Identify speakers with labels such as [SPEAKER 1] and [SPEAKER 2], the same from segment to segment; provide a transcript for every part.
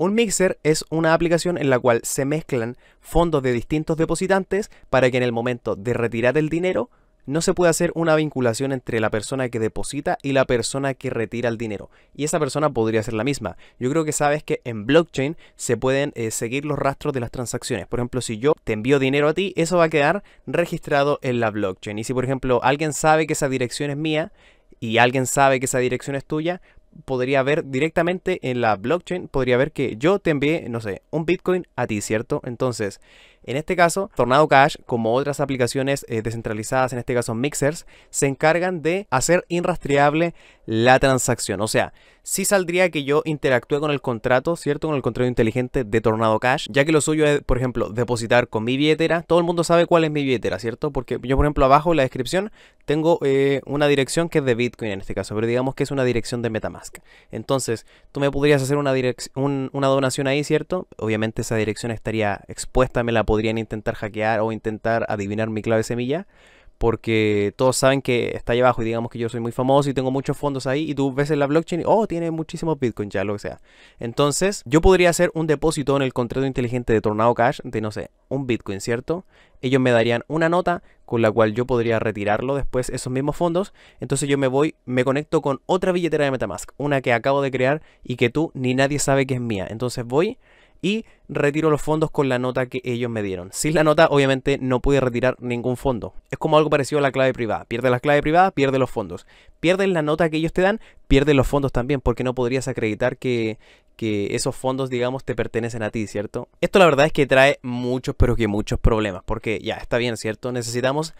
[SPEAKER 1] Un mixer es una aplicación en la cual se mezclan fondos de distintos depositantes para que en el momento de retirar el dinero no se pueda hacer una vinculación entre la persona que deposita y la persona que retira el dinero. Y esa persona podría ser la misma. Yo creo que sabes que en blockchain se pueden eh, seguir los rastros de las transacciones. Por ejemplo, si yo te envío dinero a ti, eso va a quedar registrado en la blockchain. Y si, por ejemplo, alguien sabe que esa dirección es mía y alguien sabe que esa dirección es tuya, podría ver directamente en la blockchain, podría ver que yo te envié, no sé, un Bitcoin a ti, ¿cierto? Entonces, en este caso, Tornado Cash, como otras aplicaciones eh, descentralizadas, en este caso Mixers, se encargan de hacer inrastreable la transacción. O sea, sí saldría que yo interactúe con el contrato, ¿cierto? Con el contrato inteligente de Tornado Cash, ya que lo suyo es, por ejemplo, depositar con mi billetera. Todo el mundo sabe cuál es mi billetera, ¿cierto? Porque yo, por ejemplo, abajo en la descripción tengo eh, una dirección que es de Bitcoin en este caso, pero digamos que es una dirección de Metamask. Entonces, tú me podrías hacer una, una donación ahí, ¿cierto? Obviamente esa dirección estaría expuesta, me la podrían intentar hackear o intentar adivinar mi clave semilla porque todos saben que está ahí abajo y digamos que yo soy muy famoso y tengo muchos fondos ahí y tú ves en la blockchain, oh, tiene muchísimos bitcoins, ya lo que sea. Entonces, yo podría hacer un depósito en el contrato inteligente de Tornado Cash de, no sé, un bitcoin, ¿cierto? Ellos me darían una nota con la cual yo podría retirarlo después esos mismos fondos. Entonces yo me voy, me conecto con otra billetera de Metamask, una que acabo de crear y que tú ni nadie sabe que es mía. Entonces voy, y retiro los fondos con la nota que ellos me dieron. Sin la nota, obviamente, no pude retirar ningún fondo. Es como algo parecido a la clave privada. pierde la clave privada, pierde los fondos. Pierdes la nota que ellos te dan, pierdes los fondos también, porque no podrías acreditar que, que esos fondos, digamos, te pertenecen a ti, ¿cierto? Esto la verdad es que trae muchos, pero que muchos problemas, porque ya está bien, ¿cierto? Necesitamos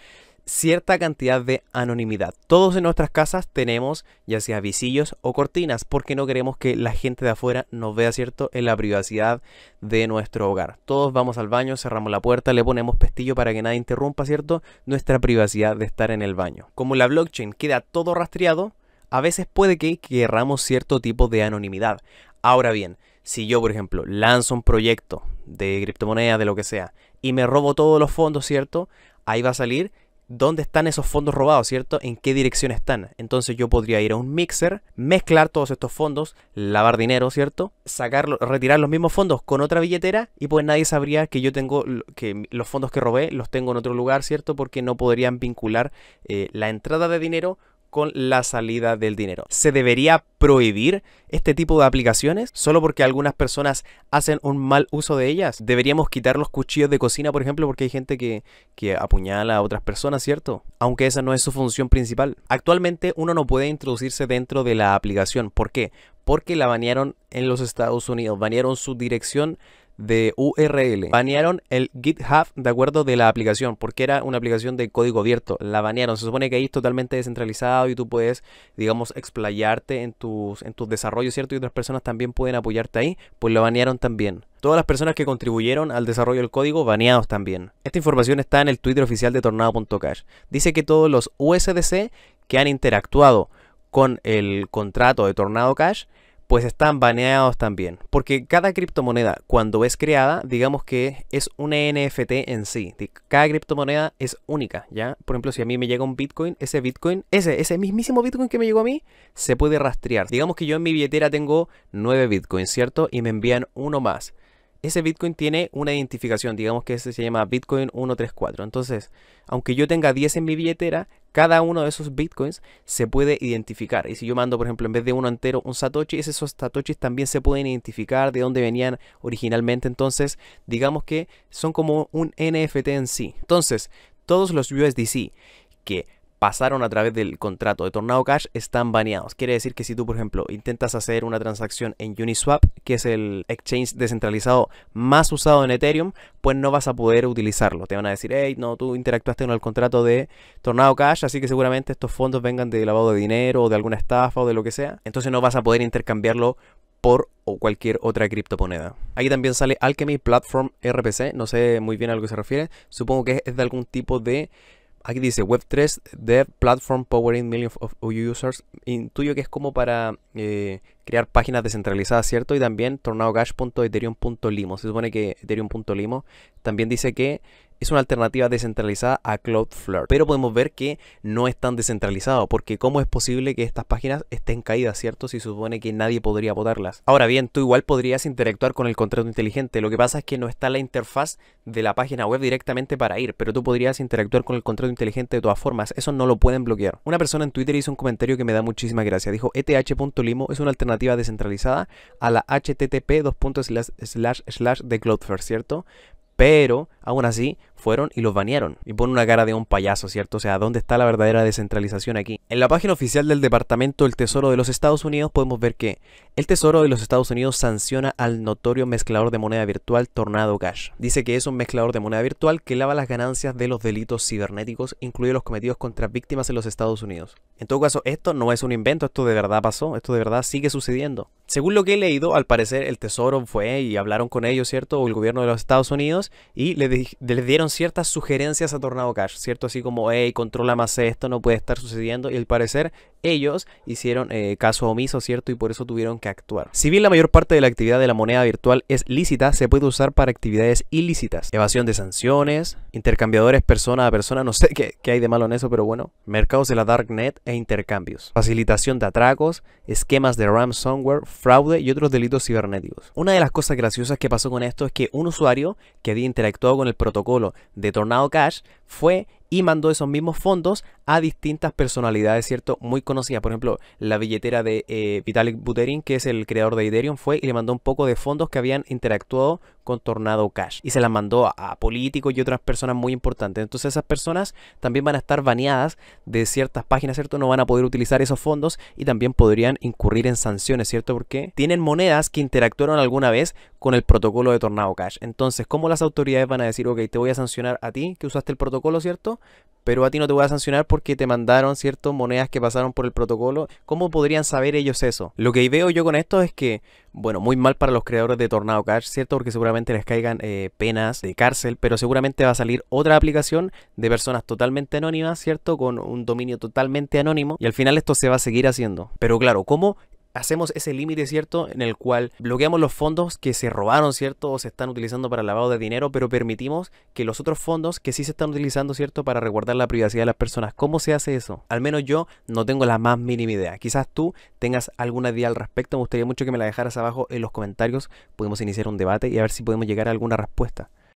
[SPEAKER 1] cierta cantidad de anonimidad. Todos en nuestras casas tenemos ya sea visillos o cortinas porque no queremos que la gente de afuera nos vea, ¿cierto?, en la privacidad de nuestro hogar. Todos vamos al baño, cerramos la puerta, le ponemos pestillo para que nadie interrumpa, ¿cierto?, nuestra privacidad de estar en el baño. Como la blockchain queda todo rastreado, a veces puede que querramos cierto tipo de anonimidad. Ahora bien, si yo, por ejemplo, lanzo un proyecto de criptomonedas, de lo que sea, y me robo todos los fondos, ¿cierto? Ahí va a salir dónde están esos fondos robados, ¿cierto? En qué dirección están. Entonces yo podría ir a un mixer, mezclar todos estos fondos, lavar dinero, ¿cierto? Sacarlo, retirar los mismos fondos con otra billetera y pues nadie sabría que yo tengo, que los fondos que robé los tengo en otro lugar, ¿cierto? Porque no podrían vincular eh, la entrada de dinero con la salida del dinero. ¿Se debería prohibir este tipo de aplicaciones solo porque algunas personas hacen un mal uso de ellas? ¿Deberíamos quitar los cuchillos de cocina, por ejemplo, porque hay gente que, que apuñala a otras personas, ¿cierto? Aunque esa no es su función principal. Actualmente uno no puede introducirse dentro de la aplicación. ¿Por qué? Porque la banearon en los Estados Unidos, banearon su dirección de URL. Banearon el GitHub de acuerdo de la aplicación, porque era una aplicación de código abierto. La banearon. Se supone que ahí es totalmente descentralizado y tú puedes, digamos, explayarte en tus, en tus desarrollos, ¿cierto? Y otras personas también pueden apoyarte ahí. Pues lo banearon también. Todas las personas que contribuyeron al desarrollo del código, baneados también. Esta información está en el Twitter oficial de Tornado.cash. Dice que todos los USDC que han interactuado con el contrato de Tornado Cash pues están baneados también. Porque cada criptomoneda, cuando es creada, digamos que es una NFT en sí. Cada criptomoneda es única, ¿ya? Por ejemplo, si a mí me llega un Bitcoin, ese Bitcoin, ese, ese mismísimo Bitcoin que me llegó a mí, se puede rastrear. Digamos que yo en mi billetera tengo 9 Bitcoins, ¿cierto? Y me envían uno más. Ese Bitcoin tiene una identificación, digamos que ese se llama Bitcoin 134. Entonces, aunque yo tenga 10 en mi billetera, cada uno de esos bitcoins se puede identificar. Y si yo mando, por ejemplo, en vez de uno entero, un satoshi, esos satoshis también se pueden identificar de dónde venían originalmente. Entonces, digamos que son como un NFT en sí. Entonces, todos los USDC que pasaron a través del contrato de Tornado Cash están baneados. Quiere decir que si tú, por ejemplo, intentas hacer una transacción en Uniswap, que es el exchange descentralizado más usado en Ethereum, pues no vas a poder utilizarlo. Te van a decir, hey, no, tú interactuaste con el contrato de Tornado Cash, así que seguramente estos fondos vengan de lavado de dinero o de alguna estafa o de lo que sea. Entonces no vas a poder intercambiarlo por cualquier otra criptomoneda. Aquí también sale Alchemy Platform RPC, no sé muy bien a lo que se refiere, supongo que es de algún tipo de aquí dice Web3 Dev Platform Powering Millions of Users. Intuyo que es como para eh, crear páginas descentralizadas, ¿cierto? Y también TornadoGash.Ethereum.Limo. Se supone que Ethereum.limo también dice que es una alternativa descentralizada a Cloudflare. Pero podemos ver que no es tan descentralizado, porque ¿cómo es posible que estas páginas estén caídas, cierto? Si supone que nadie podría votarlas. Ahora bien, tú igual podrías interactuar con el contrato inteligente. Lo que pasa es que no está la interfaz de la página web directamente para ir, pero tú podrías interactuar con el contrato inteligente de todas formas. Eso no lo pueden bloquear. Una persona en Twitter hizo un comentario que me da muchísima gracia. Dijo, eth.limo es una alternativa descentralizada a la http de Cloudflare, ¿cierto? Pero, aún así, fueron y los banearon. Y pone una cara de un payaso, ¿cierto? O sea, ¿dónde está la verdadera descentralización aquí? En la página oficial del Departamento del Tesoro de los Estados Unidos podemos ver que el Tesoro de los Estados Unidos sanciona al notorio mezclador de moneda virtual Tornado Cash. Dice que es un mezclador de moneda virtual que lava las ganancias de los delitos cibernéticos, incluidos los cometidos contra víctimas en los Estados Unidos. En todo caso, esto no es un invento, esto de verdad pasó, esto de verdad sigue sucediendo. Según lo que he leído, al parecer el Tesoro fue y hablaron con ellos, ¿cierto? O el gobierno de los Estados Unidos y les, dieron ciertas sugerencias a Tornado Cash, ¿cierto? Así como, hey, controla más esto, no puede estar sucediendo. Y al parecer ellos hicieron eh, caso omiso, ¿cierto? Y por eso tuvieron que actuar. Si bien la mayor parte de la actividad de la moneda virtual es lícita, se puede usar para actividades ilícitas. Evasión de sanciones, intercambiadores persona a persona, no sé qué, hay de malo en eso, pero bueno. Mercados de la Darknet e intercambios. Facilitación de atracos, esquemas de ransomware, fraude y otros delitos cibernéticos. Una de las cosas graciosas que pasó con esto es que un usuario que había interactuado con el protocolo de Tornado Cash fue y mandó esos mismos fondos a distintas personalidades, ¿cierto? Muy conocidas. Por ejemplo, la billetera de eh, Vitalik Buterin, que es el creador de Ethereum, fue y le mandó un poco de fondos que habían interactuado con Tornado Cash. Y se las mandó a, a políticos y otras personas muy importantes. Entonces esas personas también van a estar baneadas de ciertas páginas, ¿cierto? No van a poder utilizar esos fondos y también podrían incurrir en sanciones, ¿cierto? Porque tienen monedas que interactuaron alguna vez con el protocolo de Tornado Cash. Entonces, ¿cómo las autoridades van a decir, ok, te voy a sancionar a ti que usaste el protocolo, ¿cierto? pero a ti no te voy a sancionar porque te mandaron, ciertas Monedas que pasaron por el protocolo. ¿Cómo podrían saber ellos eso? Lo que veo yo con esto es que, bueno, muy mal para los creadores de Tornado Cash, ¿cierto? Porque seguramente les caigan eh, penas de cárcel, pero seguramente va a salir otra aplicación de personas totalmente anónimas, ¿cierto? Con un dominio totalmente anónimo. Y al final esto se va a seguir haciendo. Pero claro, ¿cómo hacemos ese límite, ¿cierto? En el cual bloqueamos los fondos que se robaron, ¿cierto? O se están utilizando para lavado de dinero, pero permitimos que los otros fondos que sí se están utilizando, ¿cierto? Para resguardar la privacidad de las personas. ¿Cómo se hace eso? Al menos yo no tengo la más mínima idea. Quizás tú tengas alguna idea al respecto. Me gustaría mucho que me la dejaras abajo en los comentarios. Podemos iniciar un debate y a ver si podemos llegar a alguna respuesta.